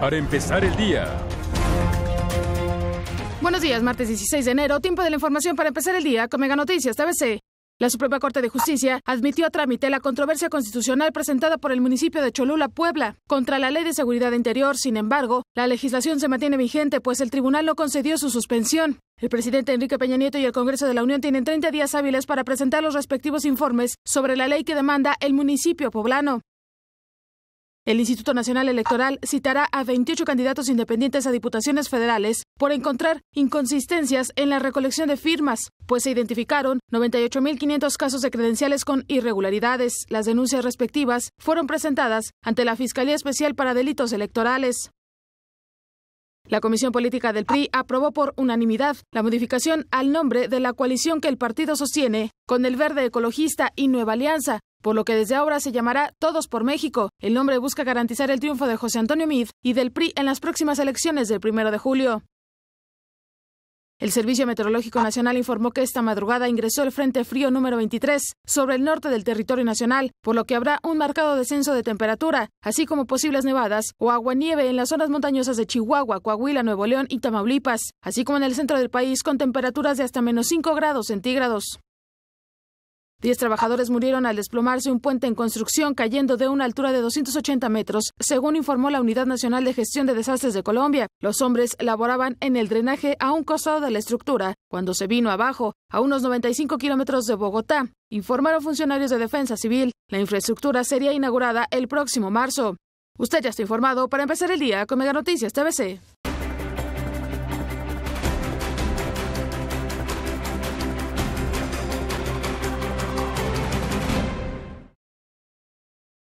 para empezar el día. Buenos días, martes 16 de enero, tiempo de la información para empezar el día con Mega Noticias TVC. La Suprema Corte de Justicia admitió a trámite la controversia constitucional presentada por el municipio de Cholula, Puebla, contra la Ley de Seguridad Interior. Sin embargo, la legislación se mantiene vigente, pues el tribunal no concedió su suspensión. El presidente Enrique Peña Nieto y el Congreso de la Unión tienen 30 días hábiles para presentar los respectivos informes sobre la ley que demanda el municipio poblano. El Instituto Nacional Electoral citará a 28 candidatos independientes a diputaciones federales por encontrar inconsistencias en la recolección de firmas, pues se identificaron 98.500 casos de credenciales con irregularidades. Las denuncias respectivas fueron presentadas ante la Fiscalía Especial para Delitos Electorales. La Comisión Política del PRI aprobó por unanimidad la modificación al nombre de la coalición que el partido sostiene con el Verde Ecologista y Nueva Alianza por lo que desde ahora se llamará Todos por México. El nombre busca garantizar el triunfo de José Antonio Meade y del PRI en las próximas elecciones del primero de julio. El Servicio Meteorológico Nacional informó que esta madrugada ingresó el Frente Frío número 23 sobre el norte del territorio nacional, por lo que habrá un marcado descenso de temperatura, así como posibles nevadas o aguanieve en las zonas montañosas de Chihuahua, Coahuila, Nuevo León y Tamaulipas, así como en el centro del país con temperaturas de hasta menos cinco grados centígrados. Diez trabajadores murieron al desplomarse un puente en construcción cayendo de una altura de 280 metros, según informó la Unidad Nacional de Gestión de Desastres de Colombia. Los hombres laboraban en el drenaje a un costado de la estructura, cuando se vino abajo, a unos 95 kilómetros de Bogotá. Informaron funcionarios de Defensa Civil. La infraestructura sería inaugurada el próximo marzo. Usted ya está informado para empezar el día con Mega Noticias TVC.